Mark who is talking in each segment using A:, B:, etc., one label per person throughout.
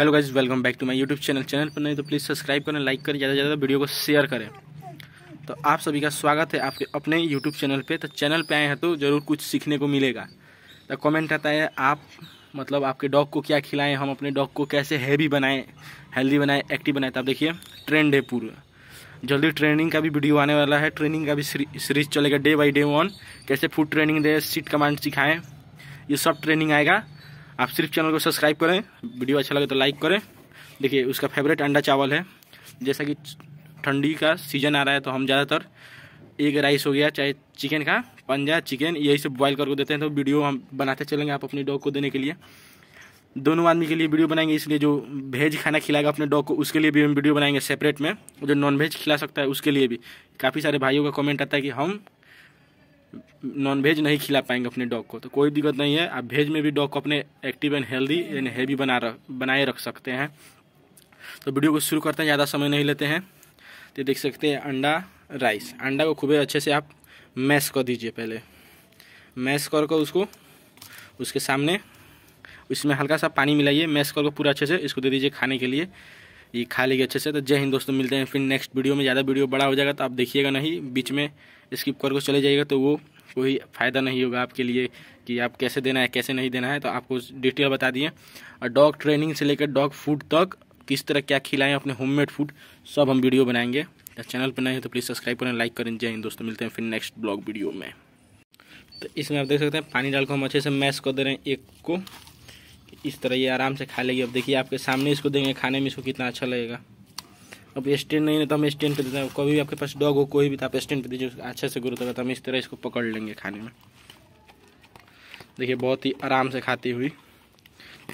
A: hello guys welcome back to my YouTube channel channel पर नहीं तो प्लीज़ सब्सक्राइब करें लाइक करें ज़्यादा से ज़्यादा वीडियो को शेयर करें तो आप सभी का स्वागत है आपके अपने यूट्यूब चैनल पे तो चैनल पे आए हैं तो ज़रूर कुछ सीखने को मिलेगा तो कमेंट आता है आप मतलब आपके डॉग को क्या खिलाएं हम अपने डॉग को कैसे हैवी बनाएँ हेल्दी बनाएँ एक्टिव बनाएं तो आप देखिए ट्रेंड है पूरा जल्दी ट्रेनिंग का भी वीडियो आने वाला है ट्रेनिंग का भी सीरीज चलेगा डे बाई डे वन कैसे फूड ट्रेनिंग दें सीट कमांड सिखाएँ ये सब ट्रेनिंग आएगा आप सिर्फ चैनल को सब्सक्राइब करें वीडियो अच्छा लगे तो लाइक करें देखिए उसका फेवरेट अंडा चावल है जैसा कि ठंडी का सीज़न आ रहा है तो हम ज़्यादातर एक राइस हो गया चाहे चिकन का पंजा चिकन यही सब बॉयल करके देते हैं तो वीडियो हम बनाते चलेंगे आप अपने डॉग को देने के लिए दोनों आदमी के लिए वीडियो बनाएंगे इसलिए जो वेज खाना खिलाएगा अपने डॉग को उसके लिए भी हम वीडियो बनाएंगे सेपरेट में जो नॉन वेज खिला सकता है उसके लिए भी काफ़ी सारे भाइयों का कमेंट आता है कि हम नॉन भेज नहीं खिला पाएंगे अपने डॉग को तो कोई दिक्कत नहीं है आप वेज में भी डॉग को अपने active and healthy and heavy बना रख बनाए रख सकते हैं तो वीडियो को शुरू करते हैं ज़्यादा समय नहीं लेते हैं तो देख सकते हैं अंडा राइस अंडा को खूब अच्छे से आप मैश कर दीजिए पहले मैश कर कर उसको उसके सामने उसमें हल्का सा पानी मिलाइए मैश कर पूरा अच्छे से इसको दे दीजिए खाने के लिए ये खा लेगी अच्छे से तो जय हिंद दोस्तों मिलते हैं फिर नेक्स्ट वीडियो में ज़्यादा वीडियो बड़ा हो जाएगा तो आप देखिएगा नहीं बीच में स्किप करके चले जाइएगा तो वो कोई फ़ायदा नहीं होगा आपके लिए कि आप कैसे देना है कैसे नहीं देना है तो आपको डिटेल बता दिए और डॉग ट्रेनिंग से लेकर डॉग फूड तक किस तरह क्या खिलाएं अपने होममेड फूड सब हम वीडियो बनाएंगे तो चैनल पर नहीं है तो प्लीज़ सब्सक्राइब करें लाइक करें जय हिंद दोस्तों मिलते हैं फिर नेक्स्ट ब्लॉग वीडियो में तो इसमें आप देख सकते हैं पानी डालकर हम अच्छे से मैश कर दे रहे हैं एक को इस तरह ये आराम से खा लेगी अब देखिए आपके सामने इसको देंगे खाने में इसको कितना अच्छा लगेगा अब स्टैंड नहीं है तो हम स्टैंड पे देते हैं कभी भी आपके पास डॉग हो कोई भी तो आप स्टैंड पे दीजिए अच्छे से होगा तो हम इस तरह इसको पकड़ लेंगे खाने में देखिए बहुत ही आराम से खाती हुई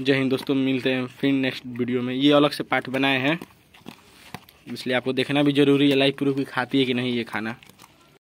A: जय हिंद दोस्तों मिलते हैं फिर नेक्स्ट वीडियो में ये अलग से पार्ट बनाए हैं इसलिए आपको देखना भी जरूरी है लाइव प्रूफ की खाती है कि नहीं ये खाना